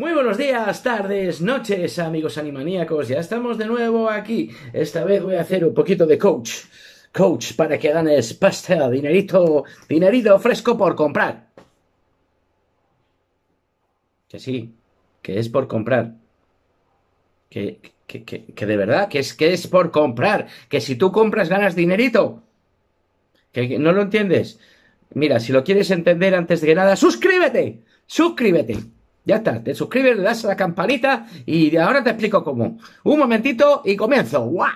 Muy buenos días, tardes, noches, amigos animaníacos. Ya estamos de nuevo aquí. Esta vez voy a hacer un poquito de coach. Coach para que ganes pasta, dinerito, dinerito fresco por comprar. Que sí, que es por comprar. Que, que, que, de verdad, que es, que es por comprar. Que si tú compras ganas dinerito. que, no lo entiendes. Mira, si lo quieres entender antes de que nada, suscríbete. Suscríbete. Ya está, te suscribes, le das a la campanita y de ahora te explico cómo. Un momentito y comienzo. ¡Wow!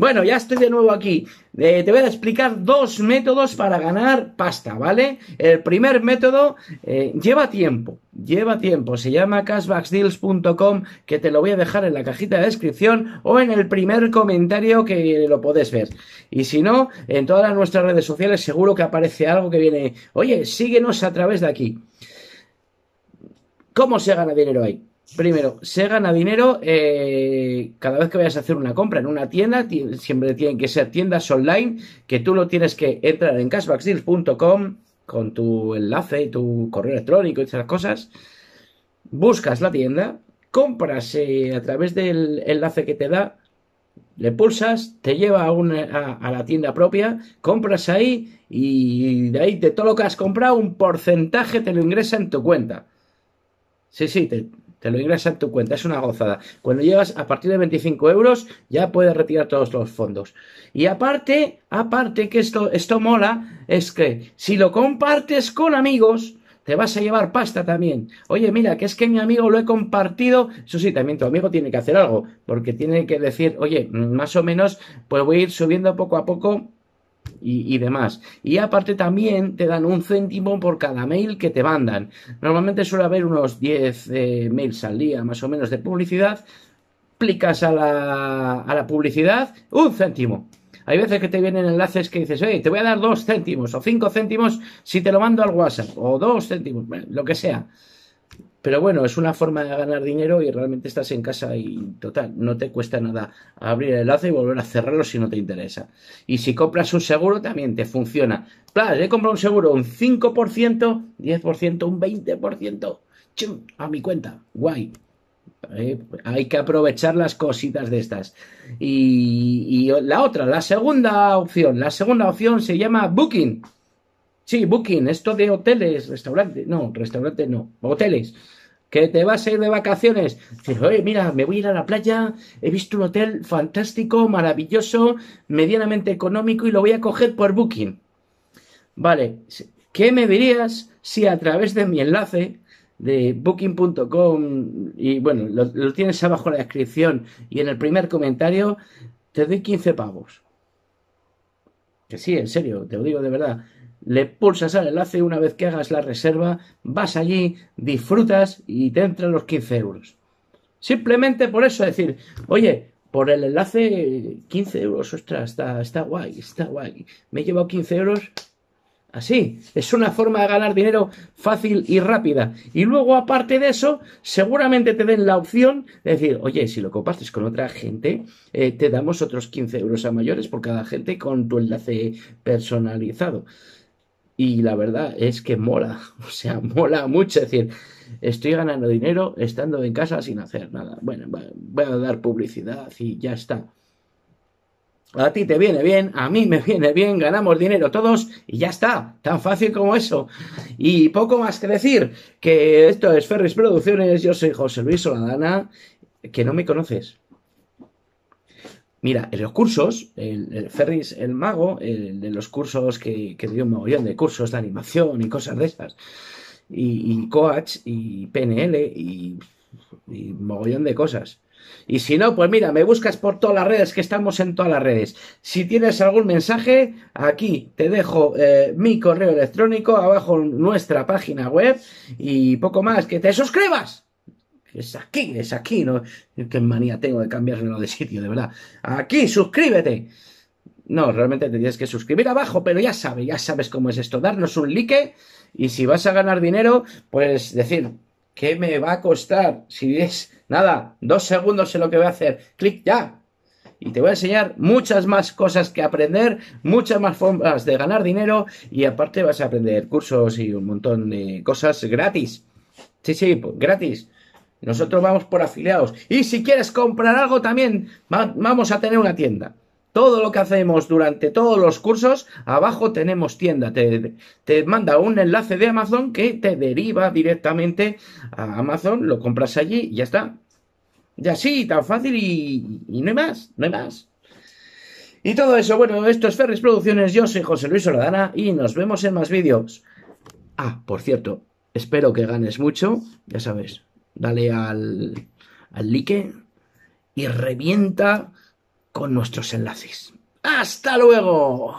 Bueno, ya estoy de nuevo aquí. Eh, te voy a explicar dos métodos para ganar pasta, ¿vale? El primer método eh, lleva tiempo, lleva tiempo. Se llama cashbacksdeals.com, que te lo voy a dejar en la cajita de descripción o en el primer comentario que lo podés ver. Y si no, en todas nuestras redes sociales seguro que aparece algo que viene, oye, síguenos a través de aquí. ¿Cómo se gana dinero ahí? Primero, se gana dinero eh, cada vez que vayas a hacer una compra en una tienda. Siempre tienen que ser tiendas online que tú lo tienes que entrar en cashbackdeals.com con tu enlace y tu correo electrónico y esas cosas. Buscas la tienda, compras eh, a través del enlace que te da, le pulsas, te lleva a, a la tienda propia, compras ahí y de ahí de todo lo que has comprado un porcentaje te lo ingresa en tu cuenta. Sí, sí, te, te lo ingresa a tu cuenta, es una gozada. Cuando llegas a partir de 25 euros ya puedes retirar todos los fondos. Y aparte, aparte que esto, esto mola, es que si lo compartes con amigos, te vas a llevar pasta también. Oye, mira, que es que mi amigo lo he compartido. Eso sí, también tu amigo tiene que hacer algo, porque tiene que decir, oye, más o menos, pues voy a ir subiendo poco a poco y, demás. Y aparte también te dan un céntimo por cada mail que te mandan. Normalmente suele haber unos 10 eh, mails al día más o menos de publicidad. Plicas a la, a la publicidad, un céntimo. Hay veces que te vienen enlaces que dices, te voy a dar dos céntimos o cinco céntimos si te lo mando al WhatsApp o dos céntimos, lo que sea. Pero bueno, es una forma de ganar dinero y realmente estás en casa y total, no te cuesta nada abrir el enlace y volver a cerrarlo si no te interesa. Y si compras un seguro también te funciona. Claro, he comprado un seguro un 5%, 10%, un 20%. Chum, a mi cuenta, guay. Eh, hay que aprovechar las cositas de estas. y la otra, la segunda opción, la segunda opción se llama Booking. Sí, booking, esto de hoteles, restaurantes, no, restaurante, no, hoteles. Que te vas a ir de vacaciones. Dices, oye, mira, me voy a ir a la playa, he visto un hotel fantástico, maravilloso, medianamente económico y lo voy a coger por booking. Vale, ¿qué me dirías si a través de mi enlace de booking.com y bueno, lo, lo, tienes abajo en la descripción y en el primer comentario, te doy 15 pavos? Que sí, en serio, te lo digo de verdad le pulsas al enlace una vez que hagas la reserva, vas allí, disfrutas y te entran los 15 euros. Simplemente por eso decir, oye, por el enlace 15 euros, ostras, está, está guay, está guay. Me he llevado 15 euros así. Es una forma de ganar dinero fácil y rápida. Y luego, aparte de eso, seguramente te den la opción de decir, oye, si lo compartes con otra gente, eh, te damos otros 15 euros a mayores por cada gente con tu enlace personalizado. Y la verdad es que mola, o sea, mola mucho. Es decir, estoy ganando dinero estando en casa sin hacer nada. Bueno, voy a dar publicidad y ya está. A ti te viene bien, a mí me viene bien, ganamos dinero todos y ya está, tan fácil como eso. Y poco más que decir, que esto es Ferris Producciones, yo soy José Luis Soladana, que no me conoces, Mira, en los cursos, el, Ferris el Mago, el, de los cursos que, dio un mogollón de cursos de animación y cosas de estas y, Coach y PNL y, mogollón de cosas. Y si no, pues mira, me buscas por todas las redes, que estamos en todas las redes. Si tienes algún mensaje, aquí te dejo eh, mi correo electrónico, abajo nuestra página web y poco más, que te suscribas es aquí, es aquí, no, qué manía tengo de cambiarlo de sitio, de verdad. Aquí, suscríbete. No, realmente te tienes que suscribir abajo, pero ya sabes, ya sabes cómo es esto, darnos un like y si vas a ganar dinero, pues decir, ¿qué me va a costar? Si es nada, dos segundos es lo que voy a hacer, clic ya. Y te voy a enseñar muchas más cosas que aprender, muchas más formas de ganar dinero y aparte vas a aprender cursos y un montón de cosas gratis. Sí, sí, gratis. Nosotros vamos por afiliados. Y si quieres comprar algo también, vamos a tener una tienda. Todo lo que hacemos durante todos los cursos, abajo tenemos tienda. Te, manda un enlace de Amazon que te deriva directamente a Amazon, lo compras allí y ya está. Y así, tan fácil y, no hay más, no hay más. Y todo eso, bueno, esto es Ferris Producciones, yo soy José Luis Oladana y nos vemos en más vídeos. Ah, por cierto, espero que ganes mucho, ya sabes, dale al, like y revienta con nuestros enlaces. ¡Hasta luego!